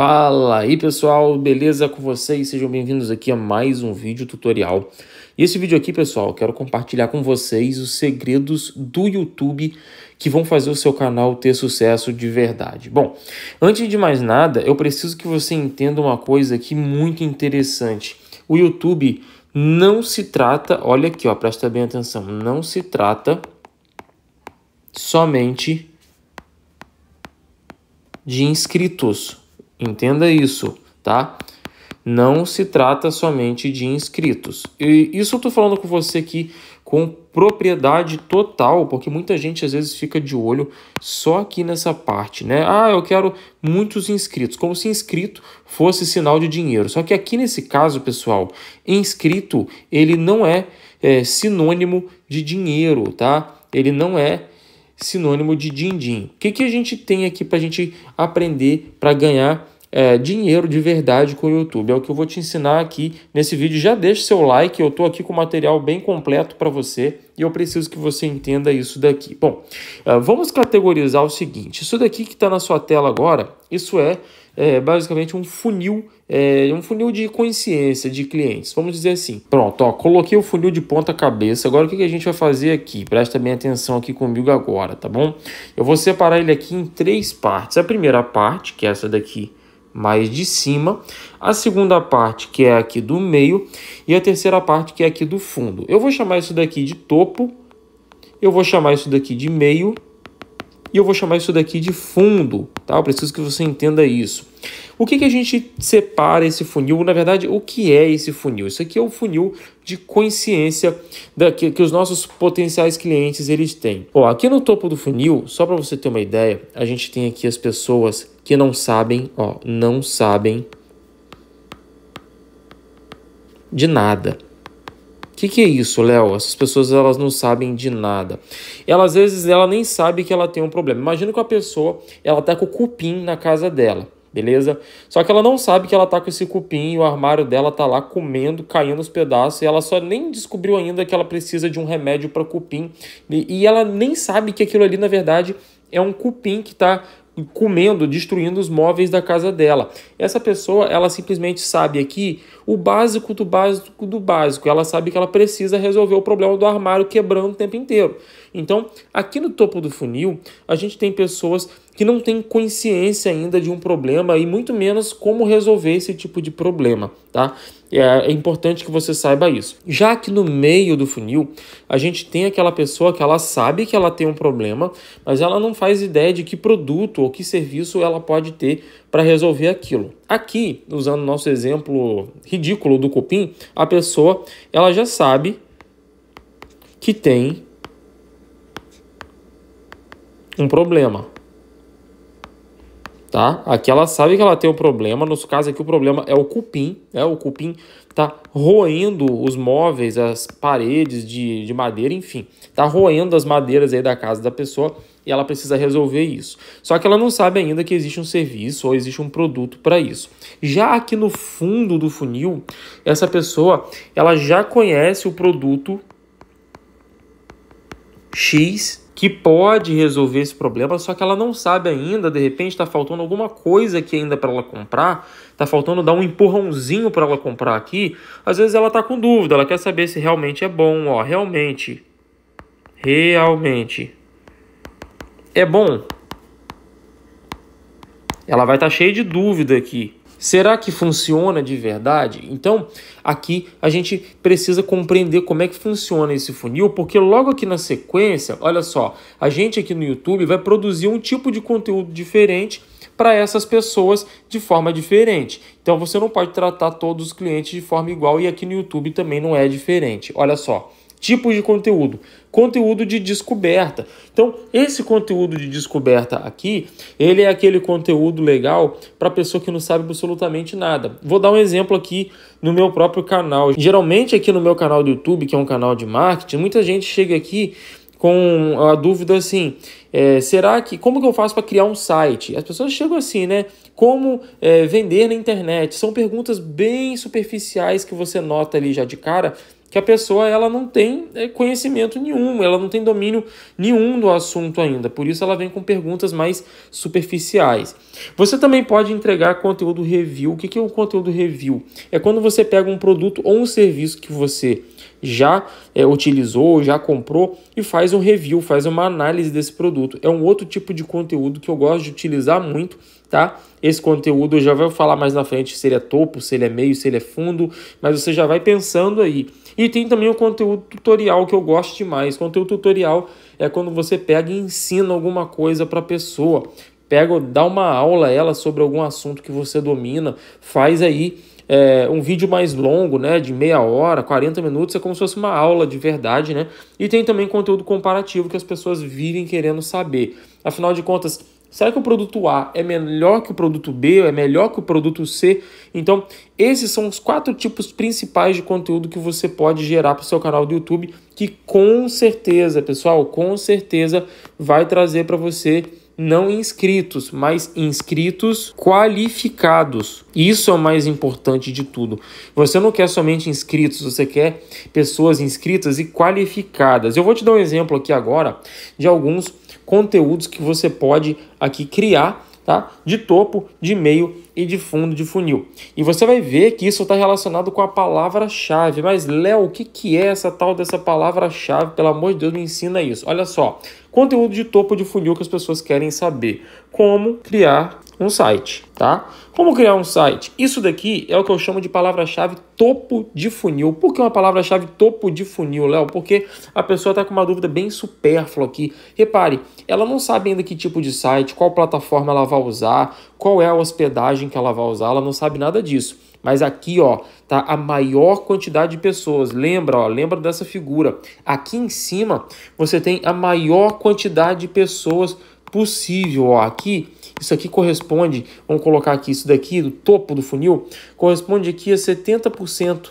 Fala aí pessoal, beleza com vocês? Sejam bem-vindos aqui a mais um vídeo tutorial. E esse vídeo aqui, pessoal, quero compartilhar com vocês os segredos do YouTube que vão fazer o seu canal ter sucesso de verdade. Bom, antes de mais nada, eu preciso que você entenda uma coisa aqui muito interessante. O YouTube não se trata, olha aqui, ó, presta bem atenção, não se trata somente de inscritos Entenda isso, tá? Não se trata somente de inscritos. E isso eu estou falando com você aqui com propriedade total, porque muita gente às vezes fica de olho só aqui nessa parte, né? Ah, eu quero muitos inscritos, como se inscrito fosse sinal de dinheiro. Só que aqui nesse caso, pessoal, inscrito ele não é, é sinônimo de dinheiro, tá? Ele não é sinônimo de din-din. O que, que a gente tem aqui para a gente aprender para ganhar é, dinheiro de verdade com o YouTube. É o que eu vou te ensinar aqui nesse vídeo. Já deixa seu like, eu estou aqui com material bem completo para você e eu preciso que você entenda isso daqui. Bom, é, vamos categorizar o seguinte: isso daqui que está na sua tela agora, isso é, é basicamente um funil, é, um funil de consciência de clientes. Vamos dizer assim. Pronto, ó, coloquei o funil de ponta cabeça. Agora o que a gente vai fazer aqui? Presta bem atenção aqui comigo agora, tá bom? Eu vou separar ele aqui em três partes. A primeira parte, que é essa daqui mais de cima, a segunda parte que é aqui do meio e a terceira parte que é aqui do fundo. Eu vou chamar isso daqui de topo, eu vou chamar isso daqui de meio e eu vou chamar isso daqui de fundo, tá? Eu preciso que você entenda isso. O que, que a gente separa esse funil? Na verdade, o que é esse funil? Isso aqui é o funil de consciência da, que, que os nossos potenciais clientes eles têm. Ó, aqui no topo do funil, só para você ter uma ideia, a gente tem aqui as pessoas que não sabem, ó, não sabem de nada que, que é isso, Léo? Essas pessoas elas não sabem de nada. Ela às vezes ela nem sabe que ela tem um problema. Imagina que a pessoa ela tá com o cupim na casa dela, beleza? Só que ela não sabe que ela tá com esse cupim e o armário dela tá lá comendo, caindo os pedaços e ela só nem descobriu ainda que ela precisa de um remédio para cupim e, e ela nem sabe que aquilo ali na verdade é um cupim que está comendo, destruindo os móveis da casa dela. Essa pessoa, ela simplesmente sabe aqui o básico do básico do básico. Ela sabe que ela precisa resolver o problema do armário quebrando o tempo inteiro. Então, aqui no topo do funil, a gente tem pessoas que não têm consciência ainda de um problema e muito menos como resolver esse tipo de problema, tá? É, é, importante que você saiba isso. Já que no meio do funil, a gente tem aquela pessoa que ela sabe que ela tem um problema, mas ela não faz ideia de que produto ou que serviço ela pode ter para resolver aquilo. Aqui, usando nosso exemplo ridículo do cupim, a pessoa ela já sabe que tem um problema. Tá? Aqui ela sabe que ela tem um problema. No caso aqui, o problema é o cupim. Né? O cupim tá roendo os móveis, as paredes de, de madeira, enfim. Tá roendo as madeiras aí da casa da pessoa e ela precisa resolver isso. Só que ela não sabe ainda que existe um serviço ou existe um produto para isso. Já aqui no fundo do funil, essa pessoa ela já conhece o produto X que pode resolver esse problema, só que ela não sabe ainda, de repente está faltando alguma coisa aqui ainda para ela comprar, está faltando dar um empurrãozinho para ela comprar aqui. Às vezes ela está com dúvida, ela quer saber se realmente é bom, ó, realmente. Realmente. É bom? Ela vai estar tá cheia de dúvida aqui. Será que funciona de verdade? Então, aqui a gente precisa compreender como é que funciona esse funil, porque logo aqui na sequência, olha só, a gente aqui no YouTube vai produzir um tipo de conteúdo diferente para essas pessoas de forma diferente. Então você não pode tratar todos os clientes de forma igual e aqui no YouTube também não é diferente. Olha só tipos de conteúdo. Conteúdo de descoberta. Então, esse conteúdo de descoberta aqui, ele é aquele conteúdo legal para pessoa que não sabe absolutamente nada. Vou dar um exemplo aqui no meu próprio canal. Geralmente aqui no meu canal do YouTube, que é um canal de marketing, muita gente chega aqui com a dúvida assim, é, será que como que eu faço para criar um site? As pessoas chegam assim, né? Como é, vender na internet? São perguntas bem superficiais que você nota ali já de cara que a pessoa ela não tem eh, conhecimento nenhum, ela não tem domínio nenhum do assunto ainda, por isso ela vem com perguntas mais superficiais. Você também pode entregar conteúdo review. O que é um conteúdo review? É quando você pega um produto ou um serviço que você já é, utilizou, já comprou e faz um review, faz uma análise desse produto. É um outro tipo de conteúdo que eu gosto de utilizar muito, tá? Esse conteúdo eu já vou falar mais na frente se ele é topo, se ele é meio, se ele é fundo, mas você já vai pensando aí. E tem também o conteúdo tutorial que eu gosto demais. Conteúdo tutorial é quando você pega e ensina alguma coisa para a pessoa. Pega, dá uma aula a ela sobre algum assunto que você domina, faz aí é, um vídeo mais longo, né, de meia hora, 40 minutos, é como se fosse uma aula de verdade, né? E tem também conteúdo comparativo que as pessoas vivem querendo saber. Afinal de contas, Será que o produto A é melhor que o produto B? ou É melhor que o produto C? Então, esses são os quatro tipos principais de conteúdo que você pode gerar para o seu canal do YouTube, que com certeza, pessoal, com certeza vai trazer para você não inscritos, mas inscritos qualificados. Isso é o mais importante de tudo. Você não quer somente inscritos, você quer pessoas inscritas e qualificadas. Eu vou te dar um exemplo aqui agora de alguns conteúdos que você pode aqui criar, tá? De topo, de meio e de fundo de funil. E você vai ver que isso está relacionado com a palavra-chave. Mas, Léo, o que, que é essa tal dessa palavra-chave? Pelo amor de Deus, me ensina isso. Olha só, conteúdo de topo de funil que as pessoas querem saber. Como criar um site, tá? Como criar um site? Isso daqui é o que eu chamo de palavra-chave topo de funil. Por que uma palavra-chave topo de funil, Léo? Porque a pessoa está com uma dúvida bem supérflua aqui. Repare, ela não sabe ainda que tipo de site, qual plataforma ela vai usar, qual é a hospedagem que ela vai usar, ela não sabe nada disso. Mas aqui, ó, tá a maior quantidade de pessoas. Lembra, ó, lembra dessa figura. Aqui em cima, você tem a maior quantidade de pessoas possível, ó. Aqui isso aqui corresponde, vamos colocar aqui isso daqui, do topo do funil, corresponde aqui a 70%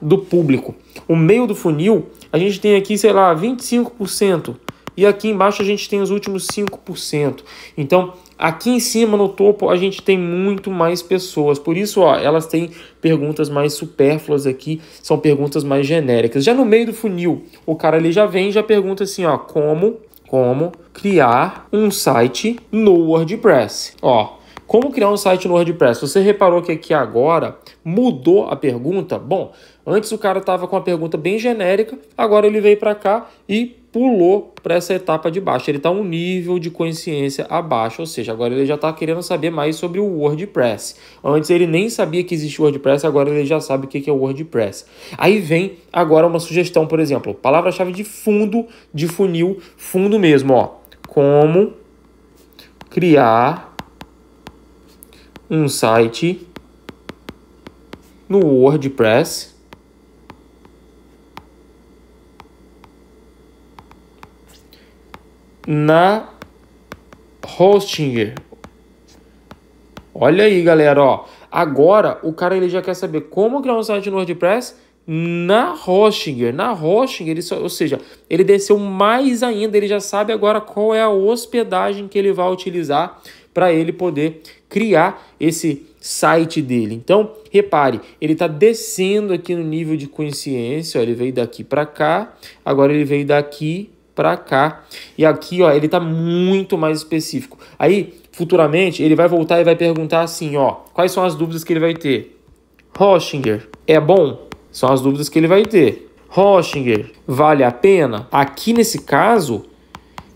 do público. O meio do funil, a gente tem aqui, sei lá, 25%. E aqui embaixo a gente tem os últimos 5%. Então, aqui em cima, no topo, a gente tem muito mais pessoas. Por isso, ó, elas têm perguntas mais supérfluas aqui, são perguntas mais genéricas. Já no meio do funil, o cara ali já vem e já pergunta assim, ó, como como criar um site no WordPress. Ó, como criar um site no WordPress? Você reparou que aqui agora mudou a pergunta? Bom, antes o cara estava com uma pergunta bem genérica, agora ele veio para cá e pulou para essa etapa de baixo. Ele está um nível de consciência abaixo, ou seja, agora ele já está querendo saber mais sobre o WordPress. Antes ele nem sabia que existe o WordPress, agora ele já sabe o que é o WordPress. Aí vem agora uma sugestão, por exemplo, palavra-chave de fundo de funil, fundo mesmo, ó. Como criar um site no WordPress na Hostinger. Olha aí, galera, ó. Agora o cara ele já quer saber como criar um site no WordPress na Hostinger. Na Hostinger, ele só, ou seja, ele desceu mais ainda, ele já sabe agora qual é a hospedagem que ele vai utilizar para ele poder criar esse site dele. Então, repare, ele está descendo aqui no nível de consciência, ó, ele veio daqui para cá, agora ele veio daqui para cá. E aqui, ó, ele tá muito mais específico. Aí, futuramente, ele vai voltar e vai perguntar assim, ó, quais são as dúvidas que ele vai ter? Roschinger, é bom? São as dúvidas que ele vai ter. Roschinger, vale a pena? Aqui nesse caso,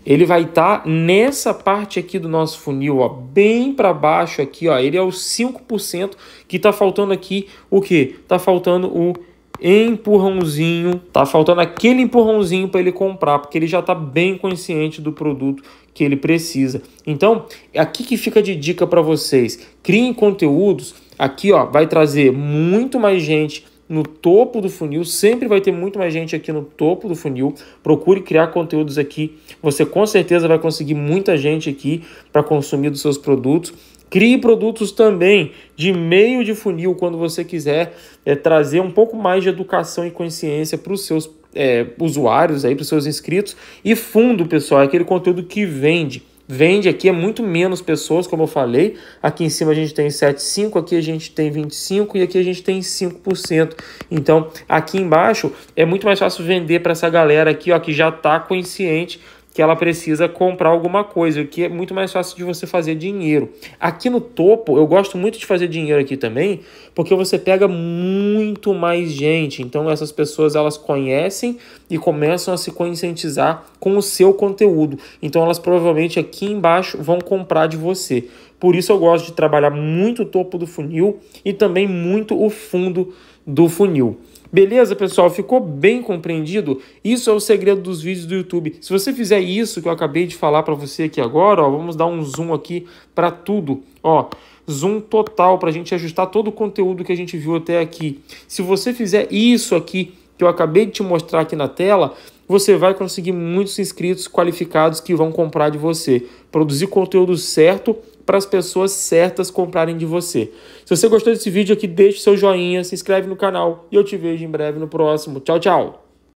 ele vai estar tá nessa parte aqui do nosso funil, ó, bem para baixo aqui, ó. Ele é o 5% que tá faltando aqui o que? Tá faltando o empurrãozinho, tá faltando aquele empurrãozinho para ele comprar, porque ele já tá bem consciente do produto que ele precisa. Então, aqui que fica de dica para vocês. Criem conteúdos, aqui ó, vai trazer muito mais gente no topo do funil, sempre vai ter muito mais gente aqui no topo do funil. Procure criar conteúdos aqui, você com certeza vai conseguir muita gente aqui para consumir dos seus produtos Crie produtos também de meio de funil quando você quiser é, trazer um pouco mais de educação e consciência para os seus é, usuários, aí, para os seus inscritos. E fundo, pessoal, é aquele conteúdo que vende. Vende aqui é muito menos pessoas, como eu falei. Aqui em cima a gente tem 7,5%, aqui a gente tem 25% e aqui a gente tem 5%. Então aqui embaixo é muito mais fácil vender para essa galera aqui ó, que já está consciente que ela precisa comprar alguma coisa, o que é muito mais fácil de você fazer dinheiro. Aqui no topo, eu gosto muito de fazer dinheiro aqui também, porque você pega muito mais gente. Então essas pessoas elas conhecem e começam a se conscientizar com o seu conteúdo. Então elas provavelmente aqui embaixo vão comprar de você. Por isso eu gosto de trabalhar muito o topo do funil e também muito o fundo do funil. Beleza, pessoal? Ficou bem compreendido? Isso é o segredo dos vídeos do YouTube. Se você fizer isso que eu acabei de falar para você aqui agora, ó, vamos dar um zoom aqui para tudo, ó zoom total para a gente ajustar todo o conteúdo que a gente viu até aqui. Se você fizer isso aqui que eu acabei de te mostrar aqui na tela, você vai conseguir muitos inscritos qualificados que vão comprar de você. Produzir conteúdo certo para as pessoas certas comprarem de você. Se você gostou desse vídeo aqui, deixe seu joinha, se inscreve no canal e eu te vejo em breve no próximo. Tchau, tchau!